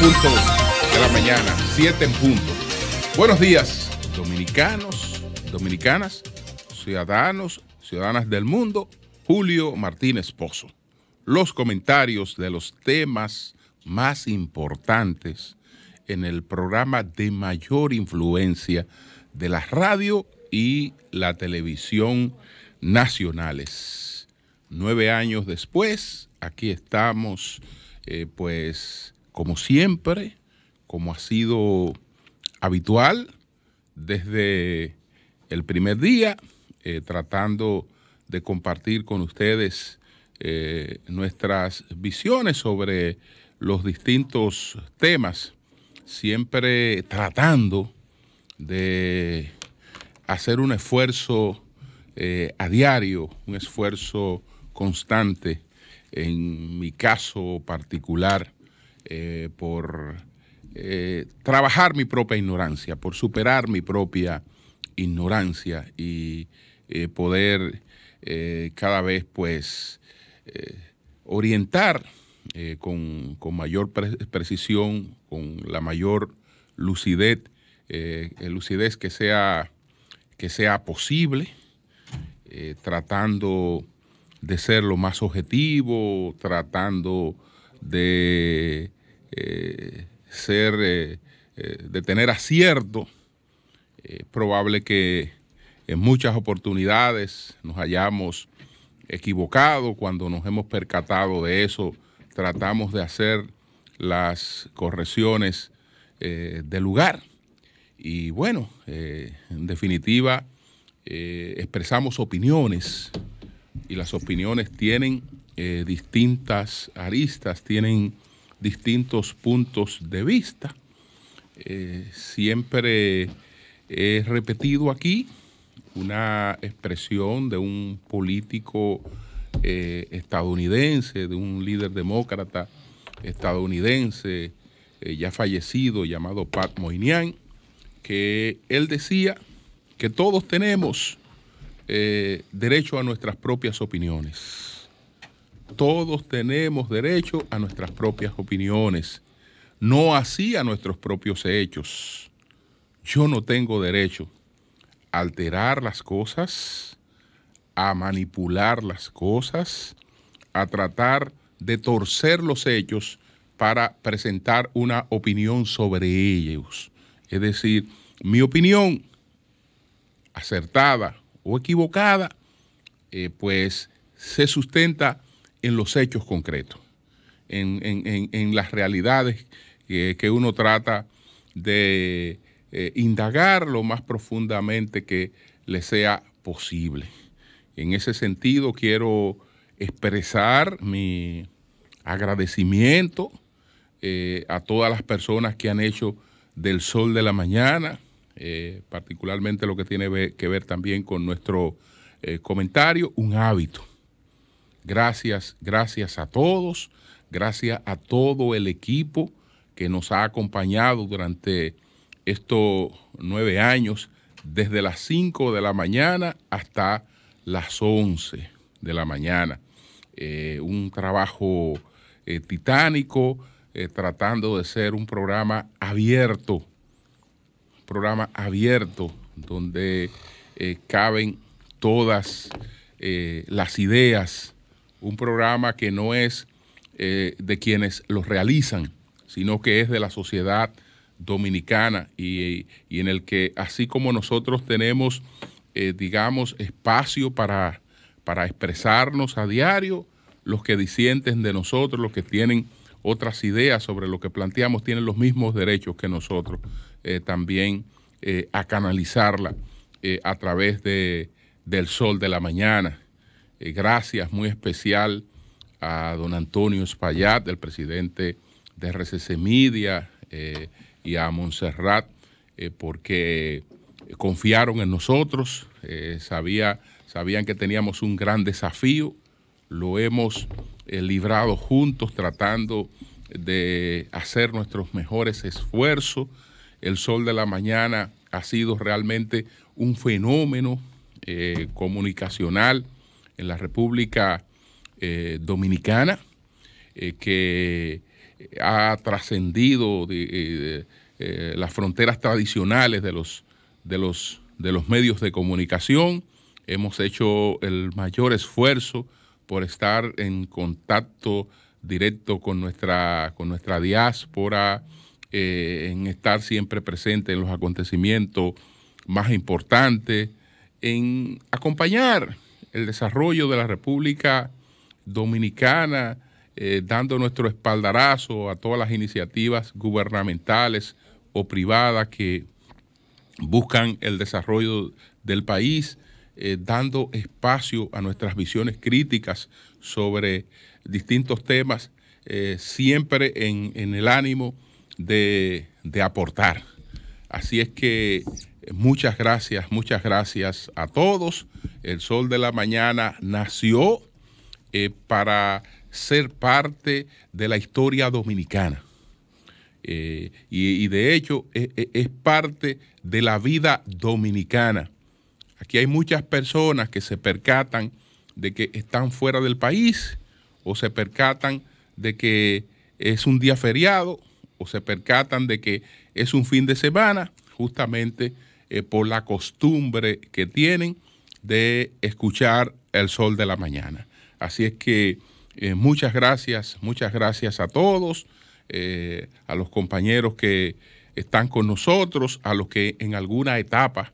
punto de la mañana, 7 en punto. Buenos días, dominicanos, dominicanas, ciudadanos, ciudadanas del mundo. Julio Martínez Pozo. Los comentarios de los temas más importantes en el programa de mayor influencia de la radio y la televisión nacionales. Nueve años después, aquí estamos, eh, pues, como siempre, como ha sido habitual desde el primer día, eh, tratando de compartir con ustedes eh, nuestras visiones sobre los distintos temas, siempre tratando de hacer un esfuerzo eh, a diario, un esfuerzo constante, en mi caso particular, eh, por eh, trabajar mi propia ignorancia, por superar mi propia ignorancia y eh, poder cada vez pues orientar con, mayor precisión, con la mayor lucidez, lucidez que sea, que sea posible, tratando de ser lo más objetivo, tratando de eh, ser, eh, eh, de tener acierto, es probable que en muchas oportunidades nos hayamos equivocado cuando nos hemos percatado de eso, tratamos de hacer las correcciones de lugar. Y bueno, en definitiva, expresamos opiniones y las opiniones tienen eh, distintas aristas, tienen distintos puntos de vista. Eh, siempre he repetido aquí una expresión de un político eh, estadounidense, de un líder demócrata estadounidense ya fallecido llamado Pat Moynihan, que él decía que todos tenemos derecho a nuestras propias opiniones todos tenemos derecho a nuestras propias opiniones, no así a nuestros propios hechos. Yo no tengo derecho a alterar las cosas, a manipular las cosas, a tratar de torcer los hechos para presentar una opinión sobre ellos. Es decir, mi opinión acertada o equivocada, eh, pues se sustenta en los hechos concretos, en, las realidades que, uno trata de eh, indagar lo más profundamente que le sea posible. En ese sentido quiero expresar mi agradecimiento eh, a todas las personas que han hecho del sol de la mañana, eh, particularmente lo que tiene que ver también con nuestro comentario, un hábito Gracias, gracias a todos, gracias a todo el equipo que nos ha acompañado durante estos nueve años, desde las 5 de la mañana hasta las 11 de la mañana. Eh, un trabajo eh, titánico, eh, tratando de ser un programa abierto, programa abierto, donde caben todas las ideas, un programa que no es eh, de quienes los realizan, sino que es de la sociedad dominicana y, en el que así como nosotros tenemos, eh, digamos, espacio para, para expresarnos a diario, los que disienten de nosotros, los que tienen otras ideas sobre lo que planteamos, tienen los mismos derechos que nosotros eh, también a canalizarla a través de, del sol de la mañana eh, gracias muy especial a don Antonio Espaillat, el presidente de RCC Media, eh, y a Montserrat, eh, porque confiaron en nosotros, sabía, sabían que teníamos un gran desafío, lo hemos librado juntos tratando de hacer nuestros mejores esfuerzos. El sol de la mañana ha sido realmente un fenómeno comunicacional en la República eh, Dominicana, eh, que ha trascendido eh, las fronteras tradicionales de los, de, los, de los medios de comunicación. Hemos hecho el mayor esfuerzo por estar en contacto directo con nuestra, con nuestra diáspora, en estar siempre presente en los acontecimientos más importantes, en acompañar el desarrollo de la República Dominicana, eh, dando nuestro espaldarazo a todas las iniciativas gubernamentales o privadas que buscan el desarrollo del país, eh, dando espacio a nuestras visiones críticas sobre distintos temas, eh, siempre en, el ánimo de aportar. Así es que eh, muchas gracias, muchas gracias a todos. El Sol de la Mañana nació eh, para ser parte de la historia dominicana. Eh, y, de hecho es, es parte de la vida dominicana. Aquí hay muchas personas que se percatan de que están fuera del país o se percatan de que es un día feriado o se percatan de que es un fin de semana justamente eh, por la costumbre que tienen de escuchar el sol de la mañana. Así es que eh, muchas gracias, muchas gracias a todos, eh, a los compañeros que están con nosotros, a los que en alguna etapa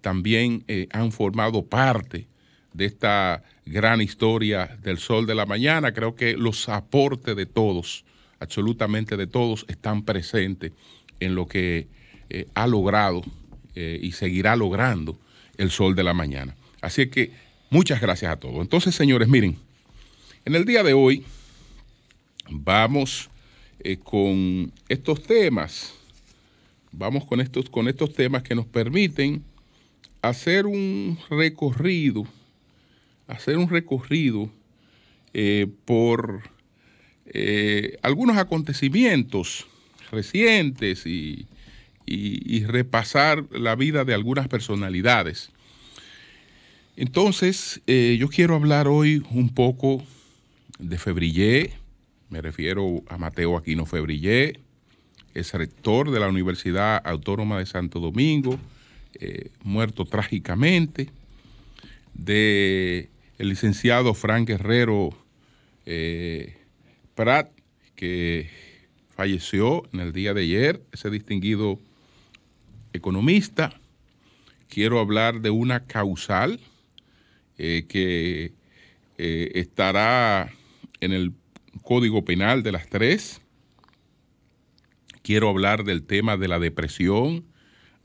también han formado parte de esta gran historia del sol de la mañana. Creo que los aportes de todos, absolutamente de todos, están presentes en lo que ha logrado eh, y seguirá logrando el sol de la mañana. Así que muchas gracias a todos. Entonces, señores, miren, en el día de hoy vamos eh, con estos temas, vamos con estos, con estos temas que nos permiten hacer un recorrido, hacer un recorrido eh, por algunos acontecimientos recientes y y, repasar la vida de algunas personalidades. Entonces, eh, yo quiero hablar hoy un poco de Febrillé, me refiero a Mateo Aquino Febrillé, es rector de la Universidad Autónoma de Santo Domingo, eh, muerto trágicamente, de el licenciado Frank Herrero eh, Prat, que falleció en el día de ayer, ese distinguido economista. Quiero hablar de una causal eh, que eh, estará en el Código Penal de las tres. Quiero hablar del tema de la depresión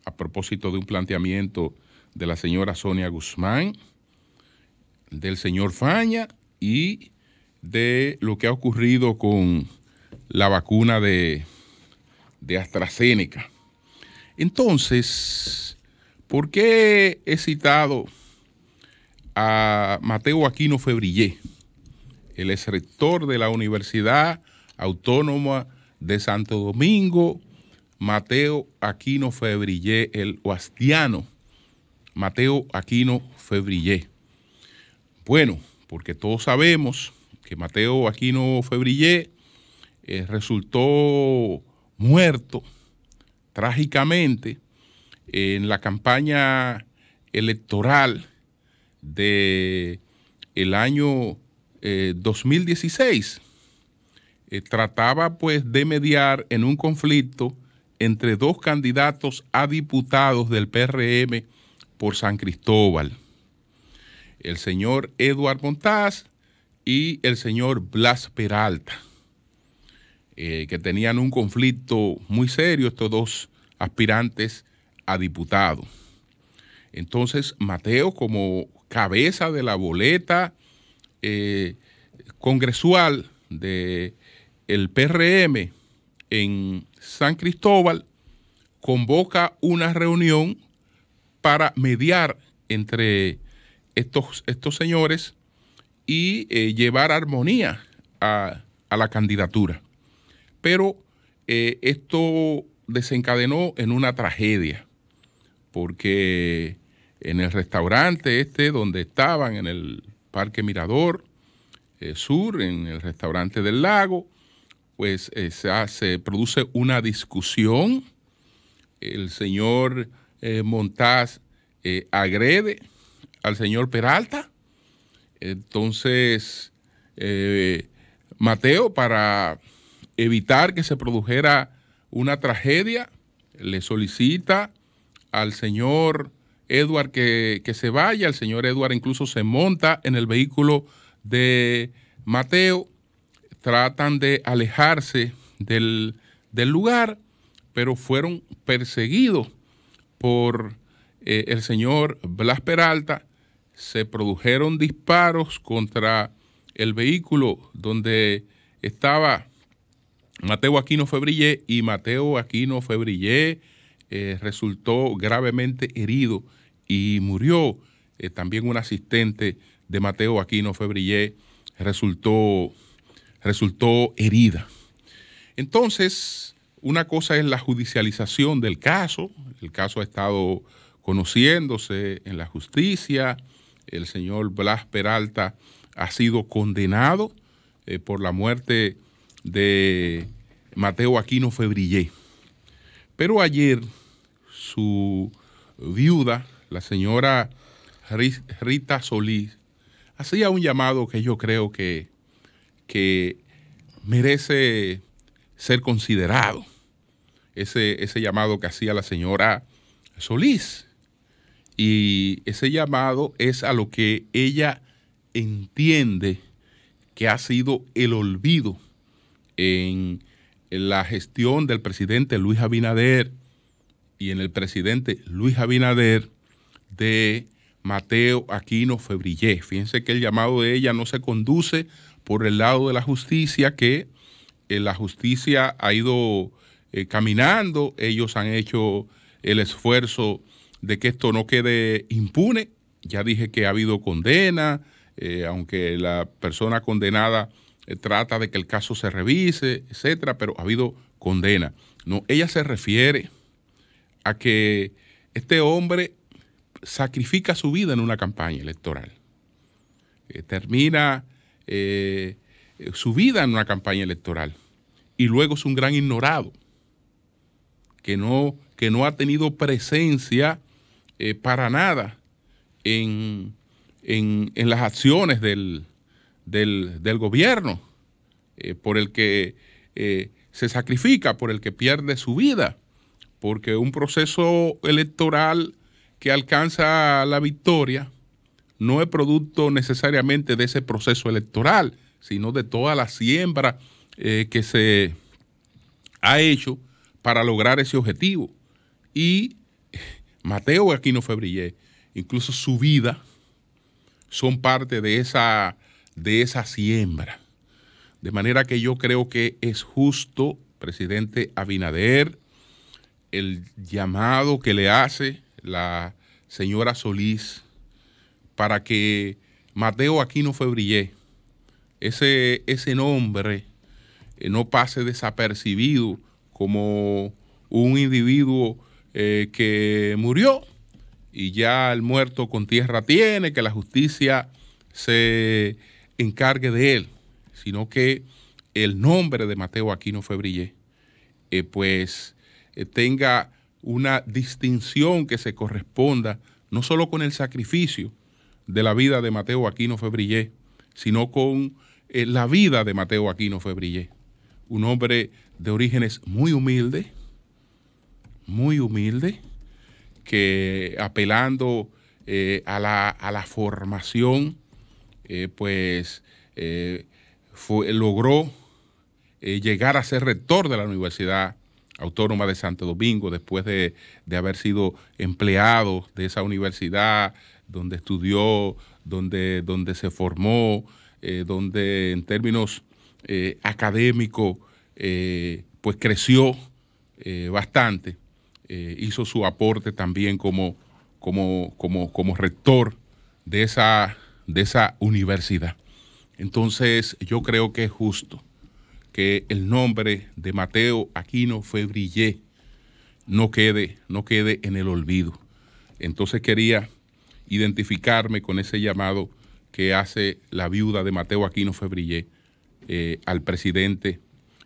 a propósito de un planteamiento de la señora Sonia Guzmán, del señor Faña y de lo que ha ocurrido con la vacuna de, de AstraZeneca. Entonces, ¿por qué he citado a Mateo Aquino Febrillé? Él es rector de la Universidad Autónoma de Santo Domingo, Mateo Aquino Febrillé, el huastiano Mateo Aquino Febrillé. Bueno, porque todos sabemos que Mateo Aquino Febrillé eh, resultó muerto Trágicamente, en la campaña electoral del el año 2016, eh, eh, trataba pues de mediar en un conflicto entre dos candidatos a diputados del PRM por San Cristóbal, el señor Eduard Montaz y el señor Blas Peralta. Eh, que tenían un conflicto muy serio estos dos aspirantes a diputados. Entonces, Mateo, como cabeza de la boleta eh, congresual del PRM en San Cristóbal, convoca una reunión para mediar entre estos, estos señores y eh, llevar armonía a, a la candidatura. Pero eh, esto desencadenó en una tragedia, porque en el restaurante este donde estaban, en el Parque Mirador eh, Sur, en el restaurante del lago, pues eh, se, produce una discusión, el señor Montaz agrede al señor Peralta, entonces Mateo para evitar que se produjera una tragedia, le solicita al señor Edward que, se vaya, el señor Edward incluso se monta en el vehículo de Mateo, tratan de alejarse del, lugar, pero fueron perseguidos por eh, el señor Blas Peralta, se produjeron disparos contra el vehículo donde estaba Mateo Aquino Febrillé y Mateo Aquino Febrillé eh, resultó gravemente herido y murió. Eh, también un asistente de Mateo Aquino Febrillé resultó, resultó herida. Entonces, una cosa es la judicialización del caso. El caso ha estado conociéndose en la justicia. El señor Blas Peralta ha sido condenado eh, por la muerte de Mateo Aquino Febrillé. Pero ayer su viuda, la señora Rita Solís, hacía un llamado que yo creo que, que merece ser considerado. ese llamado que hacía la señora Solís. Y ese llamado es a lo que ella entiende que ha sido el olvido en la gestión del presidente Luis Abinader y en el presidente Luis Abinader de Mateo Aquino Febrillé. Fíjense que el llamado de ella no se conduce por el lado de la justicia, que eh, la justicia ha ido eh, caminando, ellos han hecho el esfuerzo de que esto no quede impune. Ya dije que ha habido condena, eh, aunque la persona condenada eh, trata de que el caso se revise, etcétera, pero ha habido condena. No, ella se refiere a que este hombre sacrifica su vida en una campaña electoral. Eh, termina eh, su vida en una campaña electoral y luego es un gran ignorado que no, que no ha tenido presencia para nada en las acciones del, del, gobierno, eh, por el que eh, se sacrifica, por el que pierde su vida, porque un proceso electoral que alcanza la victoria no es producto necesariamente de ese proceso electoral, sino de toda la siembra eh, que se ha hecho para lograr ese objetivo. Y Mateo Aquino Febrillé, incluso su vida, son parte de esa de esa siembra. De manera que yo creo que es justo, presidente Abinader, el llamado que le hace la señora Solís para que Mateo Aquino Febrillé, ese, ese nombre, eh, no pase desapercibido como un individuo eh, que murió y ya el muerto con tierra tiene, que la justicia se encargue de él, sino que el nombre de Mateo Aquino Febrillé, eh, pues eh, tenga una distinción que se corresponda no solo con el sacrificio de la vida de Mateo Aquino Febrillé, sino con eh, la vida de Mateo Aquino Febrillé, un hombre de orígenes muy humilde, muy humilde, que apelando a la, a la formación, eh, pues eh, logró eh, llegar a ser rector de la Universidad Autónoma de Santo Domingo después de, haber sido empleado de esa universidad donde estudió, donde, donde se formó, donde en términos académicos pues creció bastante, hizo su aporte también como, como, como rector de esa de esa universidad. Entonces yo creo que es justo que el nombre de Mateo Aquino Febrillé no quede, no quede en el olvido. Entonces quería identificarme con ese llamado que hace la viuda de Mateo Aquino Febrillé eh, al presidente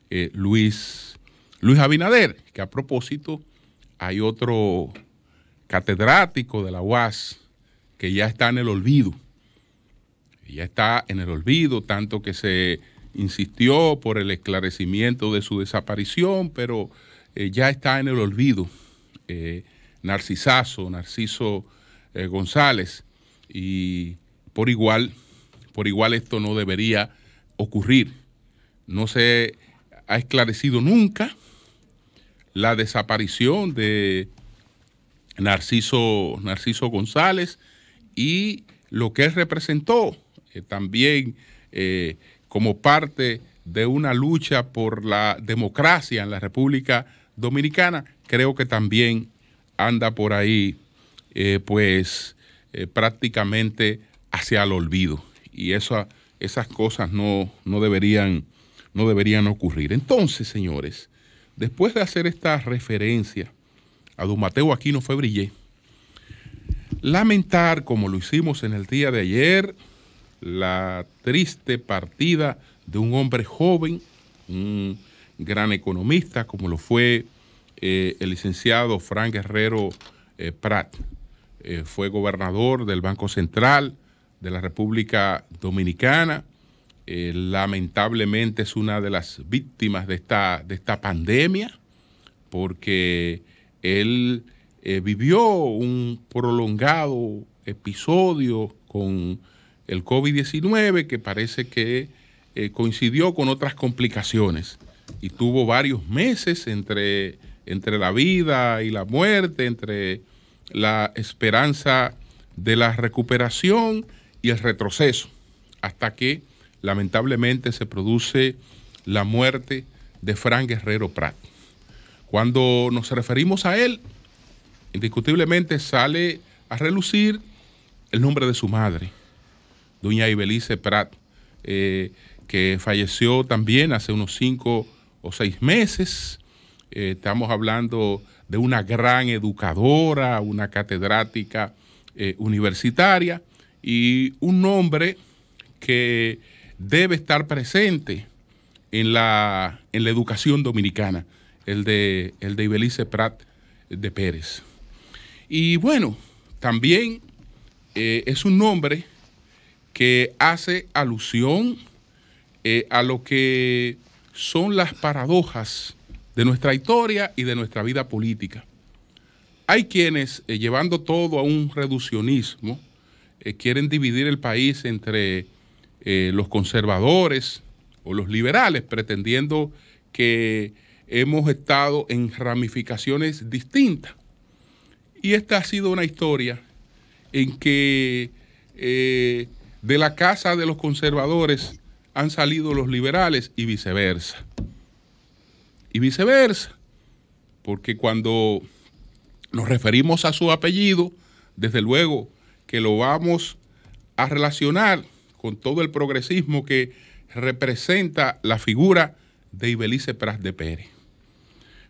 eh, Luis, Luis Abinader, que a propósito hay otro catedrático de la UAS que ya está en el olvido ya está en el olvido, tanto que se insistió por el esclarecimiento de su desaparición, pero eh, ya está en el olvido. Eh, Narcisazo, Narciso eh, González, y por igual, por igual esto no debería ocurrir. No se ha esclarecido nunca la desaparición de Narciso, Narciso González y lo que él representó eh, también eh, como parte de una lucha por la democracia en la República Dominicana, creo que también anda por ahí, eh, pues prácticamente hacia el olvido. Y esas cosas no, deberían, no deberían ocurrir. Entonces, señores, después de hacer esta referencia a don Mateo Aquino Febrillé, lamentar, como lo hicimos en el día de ayer, la triste partida de un hombre joven, un gran economista como lo fue eh, el licenciado Frank Guerrero eh, Pratt. Eh, fue gobernador del Banco Central de la República Dominicana. lamentablemente es una de las víctimas de esta, de esta pandemia porque él vivió un prolongado episodio con el COVID-19, que parece que eh, coincidió con otras complicaciones y tuvo varios meses entre, entre la vida y la muerte, entre la esperanza de la recuperación y el retroceso, hasta que lamentablemente se produce la muerte de Frank Guerrero Prat. Cuando nos referimos a él, indiscutiblemente sale a relucir el nombre de su madre, doña Ibelice Prat, eh, que falleció también hace unos cinco o seis meses. Eh, estamos hablando de una gran educadora, una catedrática eh, universitaria y un nombre que debe estar presente en la, en la educación dominicana, el de, el de Ibelice Prat de Pérez. Y bueno, también es un nombre que hace alusión eh, a lo que son las paradojas de nuestra historia y de nuestra vida política. Hay quienes, eh, llevando todo a un reduccionismo, eh, quieren dividir el país entre los conservadores o los liberales, pretendiendo que hemos estado en ramificaciones distintas. Y esta ha sido una historia en que de la casa de los conservadores han salido los liberales y viceversa. Y viceversa, porque cuando nos referimos a su apellido, desde luego que lo vamos a relacionar con todo el progresismo que representa la figura de Ibelice Pras de Pérez.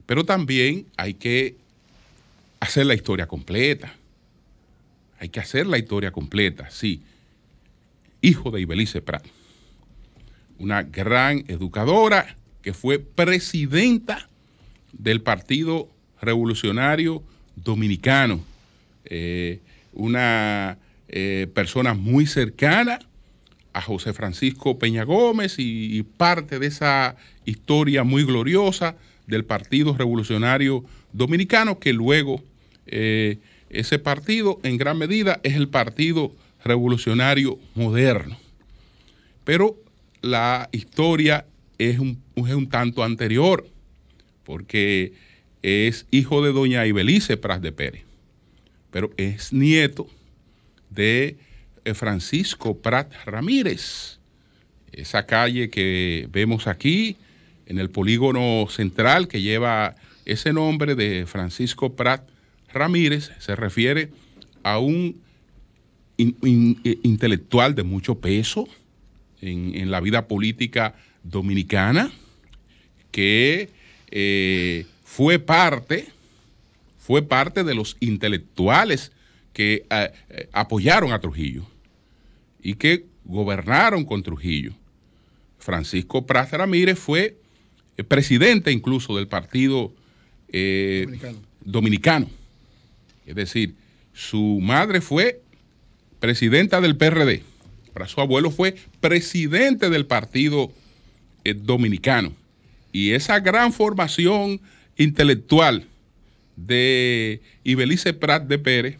Pero también hay que hacer la historia completa. Hay que hacer la historia completa, sí hijo de Ibelice Prat, una gran educadora que fue presidenta del Partido Revolucionario Dominicano, eh, una eh, persona muy cercana a José Francisco Peña Gómez y, parte de esa historia muy gloriosa del Partido Revolucionario Dominicano, que luego eh, ese partido en gran medida es el partido revolucionario moderno. Pero la historia es un, es un tanto anterior, porque es hijo de doña Ibelice Pras de Pérez, pero es nieto de eh, Francisco Prat Ramírez. Esa calle que vemos aquí, en el polígono central que lleva ese nombre de Francisco Prat Ramírez, se refiere a un eh, intelectual de mucho peso en, la vida política dominicana, que eh, fue parte, fue parte de los intelectuales que eh, apoyaron a Trujillo y que gobernaron con Trujillo. Francisco Praza Ramírez fue presidente incluso del partido dominicano. Es decir, su madre fue presidenta del PRD. Para su abuelo fue presidente del Partido eh, Dominicano. Y esa gran formación intelectual de Ibelice Prat de Pérez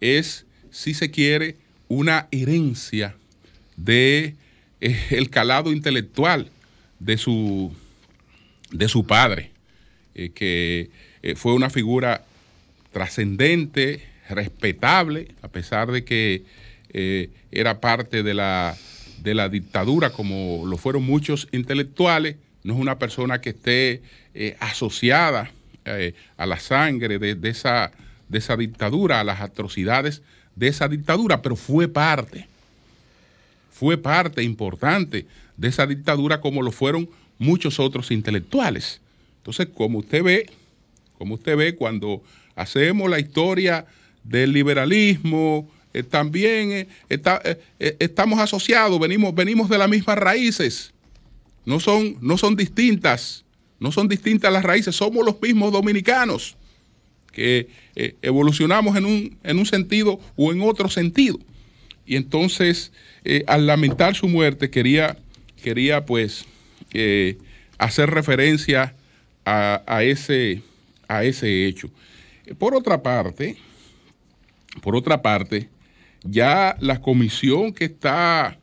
es, si se quiere, una herencia de eh, el calado intelectual de su, de su padre, eh, que fue una figura trascendente, respetable, a pesar de que eh, era parte de la, dictadura, como lo fueron muchos intelectuales, no es una persona que esté eh, asociada eh, a la sangre de, esa, de esa dictadura, a las atrocidades de esa dictadura, pero fue parte, fue parte importante de esa dictadura como lo fueron muchos otros intelectuales. Entonces, como usted ve, como usted ve, cuando hacemos la historia del liberalismo, eh, también eh, eh, estamos asociados, venimos, venimos de las mismas raíces. No son, no son distintas, no son distintas las raíces, somos los mismos dominicanos que evolucionamos en un, en un sentido o en otro sentido. Y entonces, al lamentar su muerte, quería, quería pues hacer referencia a, ese, a ese hecho. Por otra parte, por otra parte, ya la comisión que está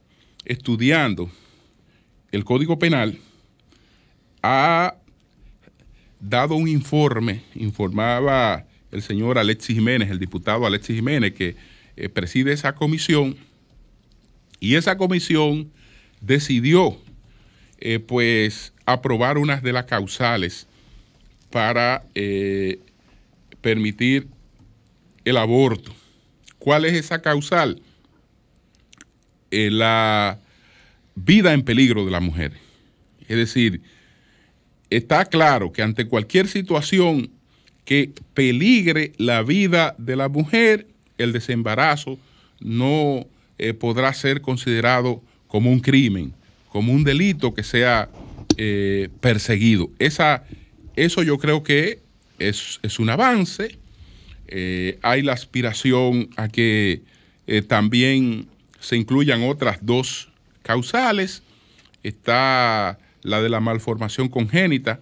estudiando el Código Penal ha dado un informe, informaba el señor Alexis Jiménez, el diputado Alexis Jiménez, que eh, preside esa comisión, y esa comisión decidió eh, pues aprobar una de las causales para eh, permitir el aborto. ¿Cuál es esa causal? Eh, la vida en peligro de la mujer. Es decir, está claro que ante cualquier situación que peligre la vida de la mujer, el desembarazo no eh, podrá ser considerado como un crimen, como un delito que sea eh, perseguido. Esa, eso yo creo que es, es un avance eh, hay la aspiración a que eh, también se incluyan otras dos causales. Está la de la malformación congénita,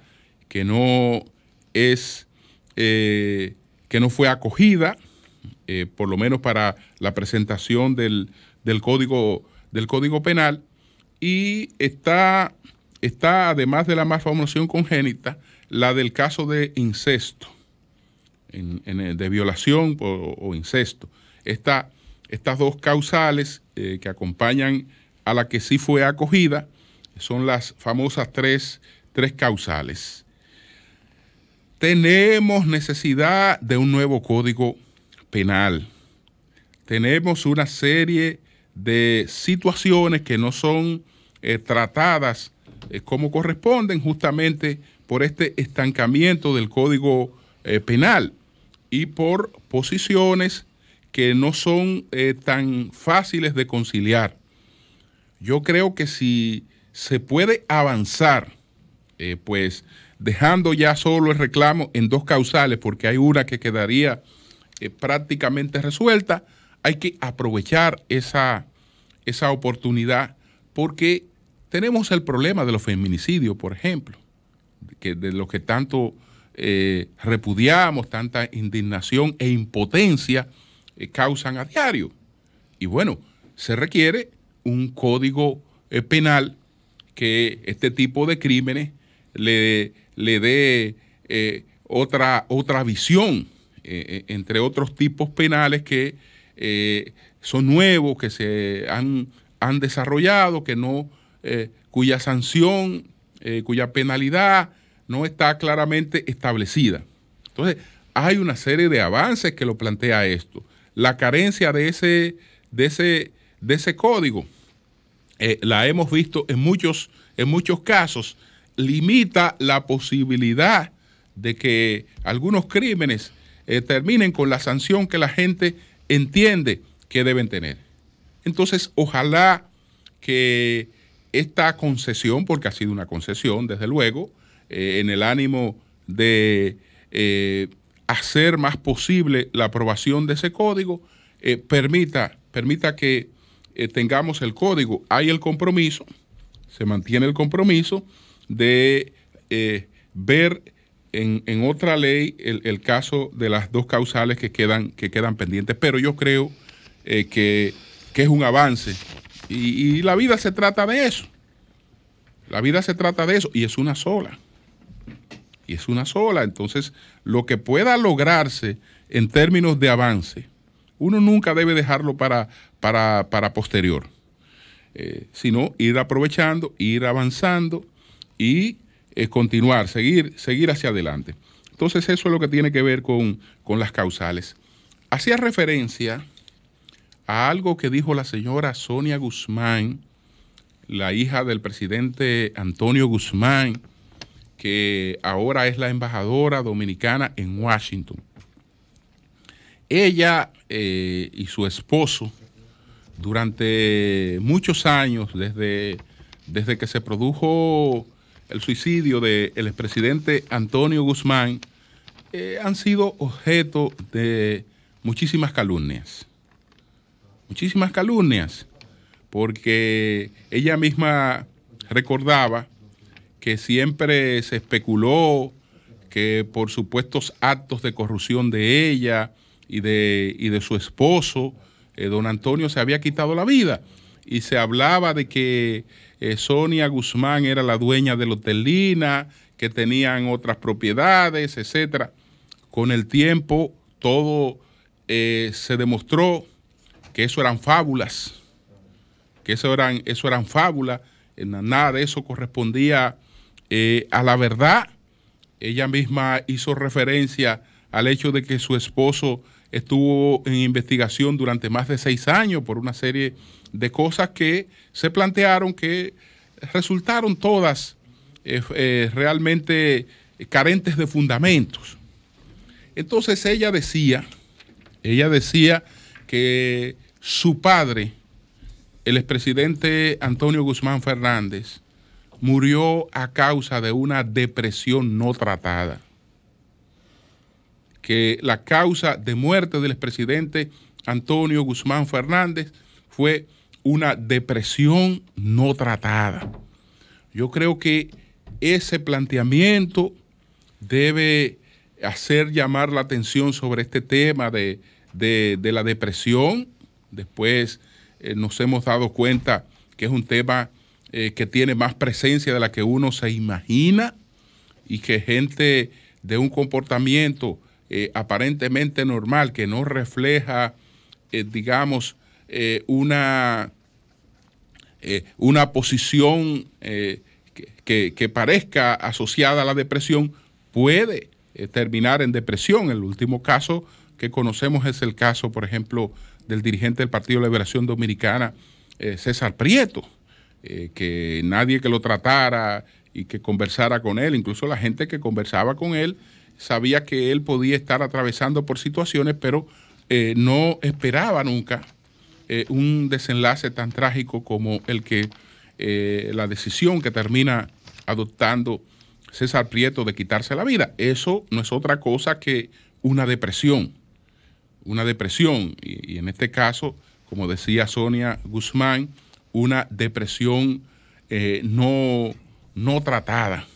que no es, eh, que no fue acogida, por lo menos para la presentación del, del, código, del código penal. Y está, está, además de la malformación congénita, la del caso de incesto eh, de violación o, incesto. estas dos causales eh, que acompañan a la que sí fue acogida son las famosas tres, causales. Tenemos necesidad de un nuevo código penal. Tenemos una serie de situaciones que no son eh, tratadas como corresponden justamente por este estancamiento del código penal y por posiciones que no son eh, tan fáciles de conciliar. Yo creo que si se puede avanzar, eh, pues dejando ya solo el reclamo en dos causales, porque hay una que quedaría eh, prácticamente resuelta, hay que aprovechar esa, esa oportunidad, porque tenemos el problema de los feminicidios, por ejemplo, que de los que tanto eh, repudiamos, tanta indignación e impotencia eh, causan a diario. Y bueno, se requiere un código eh, penal que este tipo de crímenes le, le dé otra, otra visión, entre otros tipos penales que son nuevos, que se han, han desarrollado, que no, cuya sanción, cuya penalidad no está claramente establecida. Entonces, hay una serie de avances que lo plantea esto. La carencia de ese, de ese, de ese código, eh, la hemos visto en muchos, en muchos casos, limita la posibilidad de que algunos crímenes eh, terminen con la sanción que la gente entiende que deben tener. Entonces, ojalá que esta concesión, porque ha sido una concesión, desde luego, eh, en el ánimo de eh, hacer más posible la aprobación de ese código, eh, permita, permita que tengamos el código. Hay el compromiso, se mantiene el compromiso de ver en, otra ley el, caso de las dos causales que quedan, que quedan pendientes. Pero yo creo que, es un avance y la vida se trata de eso. La vida se trata de eso y es una sola y es una sola. Entonces, lo que pueda lograrse en términos de avance, uno nunca debe dejarlo para, para, posterior, eh, sino ir aprovechando, ir avanzando y eh, continuar, seguir, seguir hacia adelante. Entonces, eso es lo que tiene que ver con, con las causales. Hacía referencia a algo que dijo la señora Sonia Guzmán, la hija del presidente Antonio Guzmán, que ahora es la embajadora dominicana en Washington. Ella eh, y su esposo, durante muchos años, desde, desde que se produjo el suicidio del expresidente Antonio Guzmán, eh, han sido objeto de muchísimas calumnias. Muchísimas calumnias, porque ella misma recordaba que siempre se especuló que por supuestos actos de corrupción de ella y de, de su esposo, eh, don Antonio se había quitado la vida. Y se hablaba de que eh, Sonia Guzmán era la dueña del Hotel Lina, que tenían otras propiedades, etc. Con el tiempo todo eh, se demostró que eso eran fábulas, que eso eran, eso eran fábulas, nada de eso correspondía eh, a la verdad, ella misma hizo referencia al hecho de que su esposo estuvo en investigación durante más de seis años por una serie de cosas que se plantearon que resultaron todas eh, eh, realmente carentes de fundamentos. Entonces ella decía, ella decía que su padre, el expresidente Antonio Guzmán Fernández, murió a causa de una depresión no tratada. Que la causa de muerte del expresidente Antonio Guzmán Fernández fue una depresión no tratada. Yo creo que ese planteamiento debe hacer llamar la atención sobre este tema de, la depresión. Después eh, nos hemos dado cuenta que es un tema eh, que tiene más presencia de la que uno se imagina y que gente de un comportamiento eh, aparentemente normal, que no refleja, eh, digamos, una, una, posición que, que, parezca asociada a la depresión, puede terminar en depresión. El último caso que conocemos es el caso, por ejemplo, del dirigente del Partido de Liberación Dominicana, César Prieto eh, que nadie que lo tratara y que conversara con él, incluso la gente que conversaba con él sabía que él podía estar atravesando por situaciones, pero eh, no esperaba nunca eh, un desenlace tan trágico como el que la decisión que termina adoptando César Prieto de quitarse la vida. Eso no es otra cosa que una depresión, una depresión, y en este caso, como decía Sonia Guzmán, una depresión eh, no, no, tratada.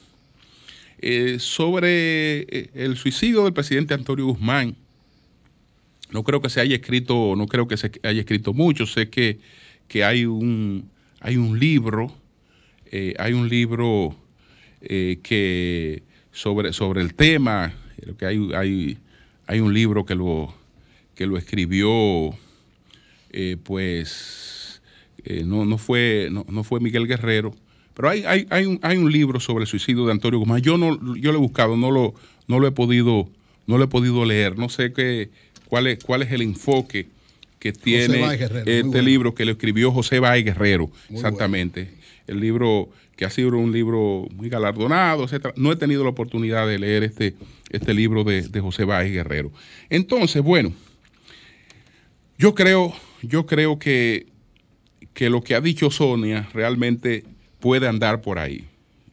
Eh, sobre eh, el suicidio del presidente Antonio Guzmán, no creo que se haya escrito, no creo que se haya escrito mucho, sé que, hay, un, hay un libro, hay un libro que sobre, sobre el tema, que hay, hay, hay un libro que lo, que lo escribió pues eh, no, fue, no, fue Miguel Guerrero. Pero hay, hay, un, libro sobre el suicidio de Antonio Guzmán. Yo no, yo lo he buscado, no lo, no lo he podido, no lo he podido leer. No sé qué, cuál es, cuál es el enfoque que tiene este libro que lo escribió José Baez Guerrero, exactamente. El libro que ha sido un libro muy galardonado, etcétera. No he tenido la oportunidad de leer este, este libro de, de José Baez Guerrero. Entonces, bueno, yo creo, yo creo que que lo que ha dicho Sonia realmente puede andar por ahí.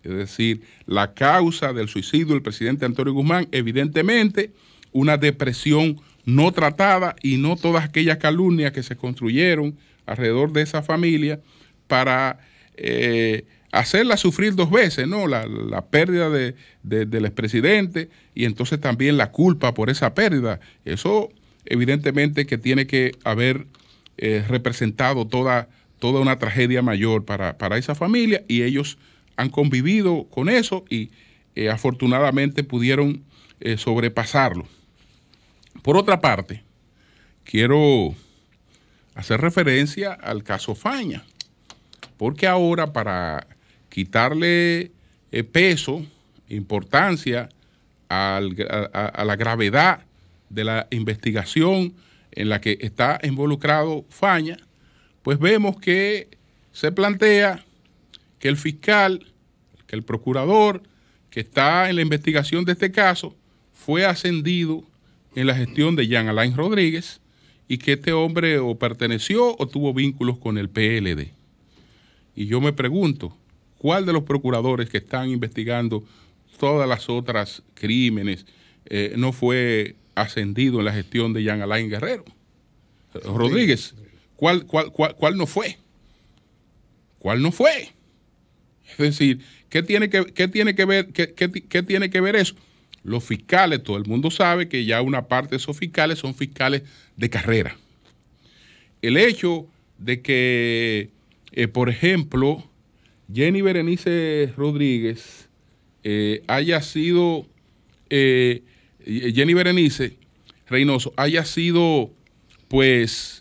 Es decir, la causa del suicidio del presidente Antonio Guzmán, evidentemente, una depresión no tratada y no todas aquellas calumnias que se construyeron alrededor de esa familia para eh, hacerla sufrir dos veces, ¿no? La, pérdida de, del expresidente y entonces también la culpa por esa pérdida. Eso evidentemente que tiene que haber eh, representado toda toda una tragedia mayor para, esa familia y ellos han convivido con eso y eh, afortunadamente pudieron eh, sobrepasarlo. Por otra parte, quiero hacer referencia al caso Faña, porque ahora para quitarle eh, peso, importancia a la gravedad de la investigación en la que está involucrado Faña, pues vemos que se plantea que el fiscal, que el procurador que está en la investigación de este caso, fue ascendido en la gestión de Jean Alain Rodríguez y que este hombre o perteneció o tuvo vínculos con el PLD. Y yo me pregunto, ¿cuál de los procuradores que están investigando todas las otras crímenes eh, no fue ascendido en la gestión de Jean Alain Guerrero? Rodríguez cuál, no fue. ¿Cuál no fue? Es decir, ¿qué tiene que, tiene que ver, tiene que ver eso? Los fiscales, todo el mundo sabe que ya una parte de esos fiscales son fiscales de carrera. El hecho de que, eh, por ejemplo, Jenny Berenice Rodríguez eh, haya sido, eh, Jenny Berenice Reynoso haya sido, pues,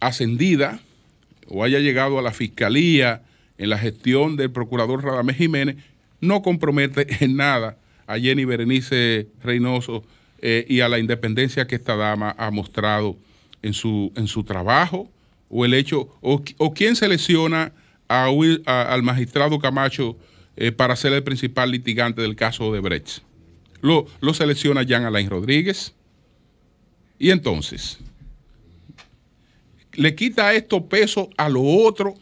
ascendida o haya llegado a la fiscalía en la gestión del procurador Radamés Jiménez no compromete en nada a Jenny Berenice Reynoso eh, y a la independencia que esta dama ha mostrado en su, en su trabajo o el hecho o, o quién selecciona al magistrado Camacho eh, para ser el principal litigante del caso de Brecht. Lo, lo selecciona Jean Alain Rodríguez. Y entonces, le quita esto peso a lo otro,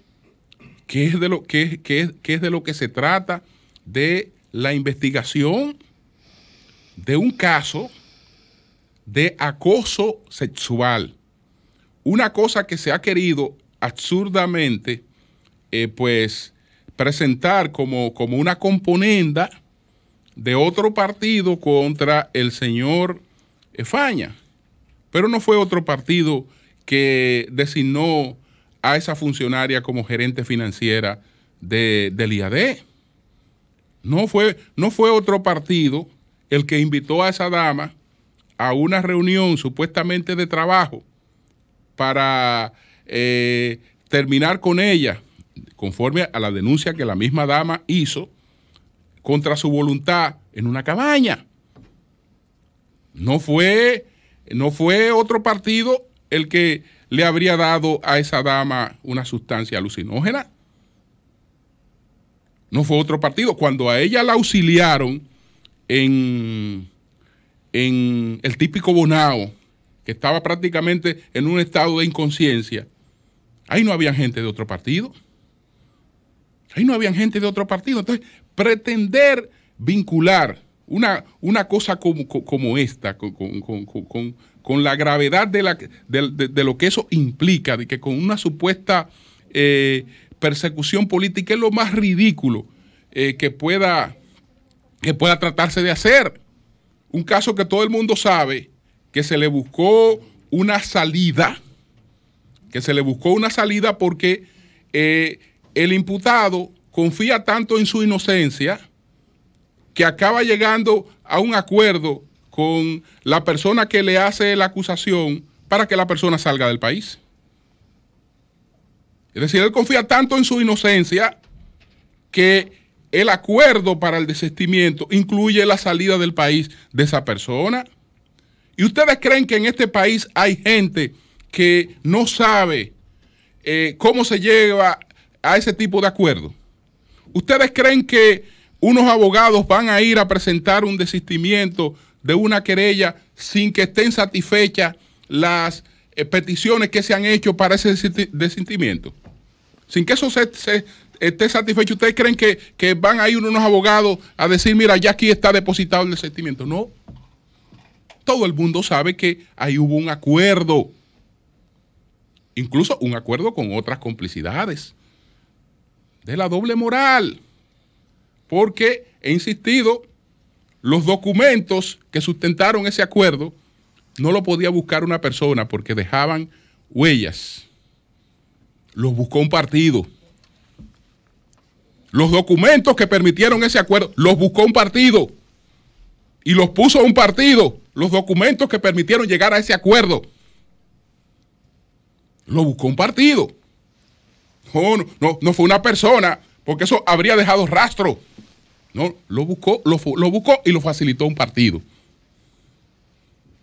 que es de lo que, es, de lo que se trata de la investigación de un caso de acoso sexual. Una cosa que se ha querido absurdamente, eh, pues, presentar como, como una componenda de otro partido contra el señor eh, Faña. Pero no fue otro partido que designó a esa funcionaria como gerente financiera del IAD. No fue, no fue otro partido el que invitó a esa dama a una reunión supuestamente de trabajo para eh, terminar con ella, conforme a la denuncia que la misma dama hizo contra su voluntad en una cabaña. No fue, no fue otro partido el que le habría dado a esa dama una sustancia alucinógena. No fue otro partido. Cuando a ella la auxiliaron en, en el típico Bonao, que estaba prácticamente en un estado de inconsciencia, ahí no había gente de otro partido. Ahí no había gente de otro partido. Entonces, pretender vincular una, una cosa como, esta, con, con la gravedad de, la, de, lo que eso implica, de que con una supuesta eh, persecución política es lo más ridículo eh, que, pueda, que pueda tratarse de hacer. Un caso que todo el mundo sabe, que se le buscó una salida, que se le buscó una salida porque eh, el imputado confía tanto en su inocencia que acaba llegando a un acuerdo con la persona que le hace la acusación para que la persona salga del país. Es decir, él confía tanto en su inocencia que el acuerdo para el desistimiento incluye la salida del país de esa persona. ¿Y ustedes creen que en este país hay gente que no sabe eh, cómo se lleva a ese tipo de acuerdo? ¿Ustedes creen que unos abogados van a ir a presentar un desistimiento de una querella sin que estén satisfechas las eh, peticiones que se han hecho para ese desentimiento. Sin que eso se, esté satisfecho, ¿ustedes creen que, van a ir unos abogados a decir, mira, ya aquí está depositado el desentimiento? No. Todo el mundo sabe que ahí hubo un acuerdo, incluso un acuerdo con otras complicidades, de la doble moral, porque he insistido los documentos que sustentaron ese acuerdo no lo podía buscar una persona porque dejaban huellas. Los buscó un partido. Los documentos que permitieron ese acuerdo los buscó un partido y los puso a un partido. Los documentos que permitieron llegar a ese acuerdo los buscó un partido. No, no, no fue una persona, porque eso habría dejado rastro no, lo buscó, lo, y lo facilitó un partido.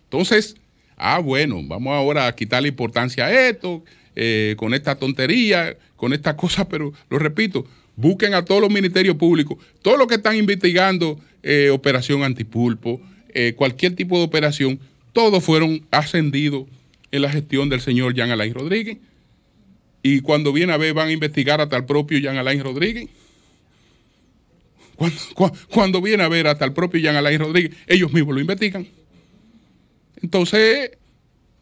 Entonces, ah, bueno, vamos ahora a quitarle importancia a esto, eh, con esta tontería, con esta cosa, pero lo repito, busquen a todos los ministerios públicos, todos los que están investigando eh, operación antipulpo, eh, cualquier tipo de operación, todos fueron ascendidos en la gestión del señor Jean Alain Rodríguez. Y cuando viene a ver, van a investigar hasta el propio Jean Alain Rodríguez. Cuando, viene a ver hasta el propio Jean Alain Rodríguez, ellos mismos lo investigan. Entonces,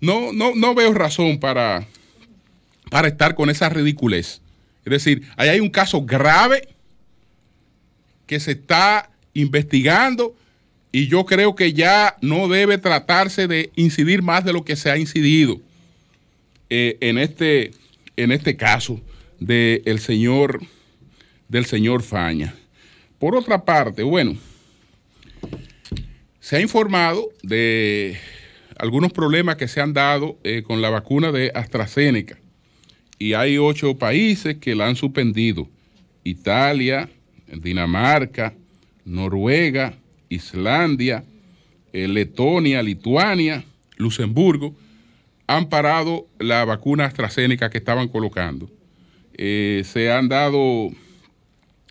no, no, no veo razón para, para estar con esa ridiculez. Es decir, ahí hay un caso grave que se está investigando y yo creo que ya no debe tratarse de incidir más de lo que se ha incidido eh, en, este, en este caso de señor, del señor Faña. Por otra parte, bueno, se ha informado de algunos problemas que se han dado eh, con la vacuna de AstraZeneca y hay ocho países que la han suspendido. Italia, Dinamarca, Noruega, Islandia, eh, Letonia, Lituania, Luxemburgo, han parado la vacuna AstraZeneca que estaban colocando. Eh, se han dado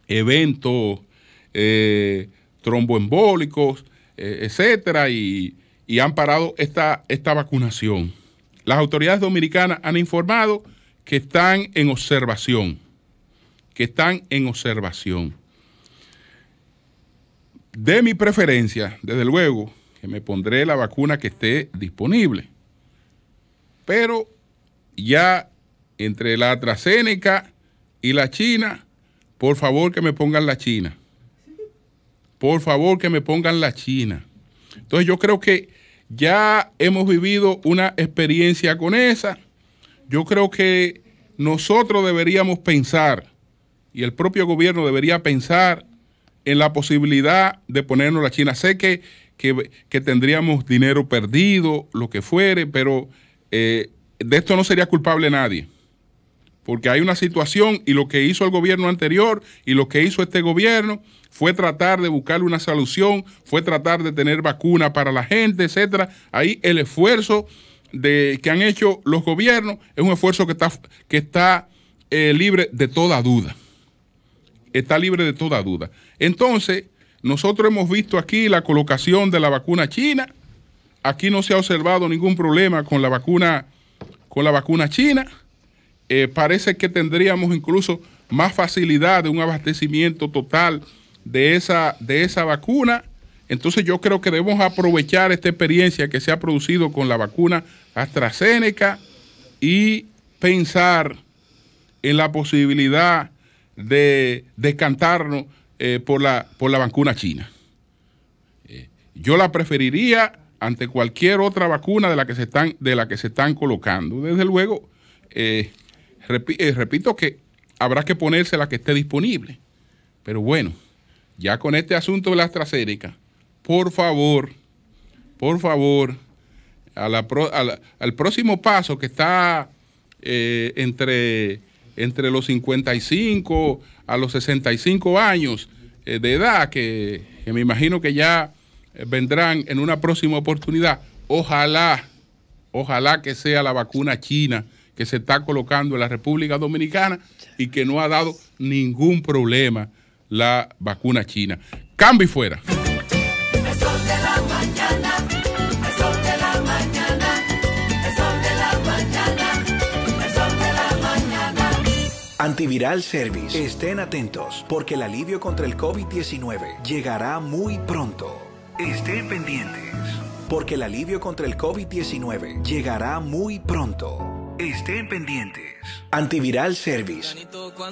eventos eh, tromboembólicos, eh, etcétera, y, han parado esta, esta vacunación. Las autoridades dominicanas han informado que están en observación, que están en observación. De mi preferencia, desde luego, que me pondré la vacuna que esté disponible. Pero ya entre la AstraZeneca y la China, por favor que me pongan la China por favor que me pongan la China. Entonces yo creo que ya hemos vivido una experiencia con esa. Yo creo que nosotros deberíamos pensar, y el propio gobierno debería pensar en la posibilidad de ponernos la China. Sé que, que, tendríamos dinero perdido, lo que fuere, pero eh, de esto no sería culpable nadie porque hay una situación y lo que hizo el gobierno anterior y lo que hizo este gobierno fue tratar de buscar una solución, fue tratar de tener vacuna para la gente, etcétera. Ahí el esfuerzo de, que han hecho los gobiernos es un esfuerzo que está, que está eh, libre de toda duda. Está libre de toda duda. Entonces, nosotros hemos visto aquí la colocación de la vacuna china. Aquí no se ha observado ningún problema con la vacuna, con la vacuna china eh, parece que tendríamos incluso más facilidad de un abastecimiento total de esa, de esa vacuna. Entonces yo creo que debemos aprovechar esta experiencia que se ha producido con la vacuna AstraZeneca y pensar en la posibilidad de descantarnos eh, por, la, por la vacuna china. Eh, yo la preferiría ante cualquier otra vacuna de la que se están, de la que se están colocando. Desde luego, eh, repito que habrá que ponerse la que esté disponible. Pero bueno, ya con este asunto de la AstraZeneca, por favor, por favor, al próximo paso que está eh, entre, entre los 55 a los 65 años eh, de edad, que, me imagino que ya vendrán en una próxima oportunidad, ojalá, ojalá que sea la vacuna china que se está colocando en la República Dominicana y que no ha dado ningún problema la vacuna china. Cambi fuera. Antiviral Service. Estén atentos porque el alivio contra el COVID-19 llegará muy pronto. Estén pendientes porque el alivio contra el COVID-19 llegará muy pronto. Estén pendientes. Antiviral Service.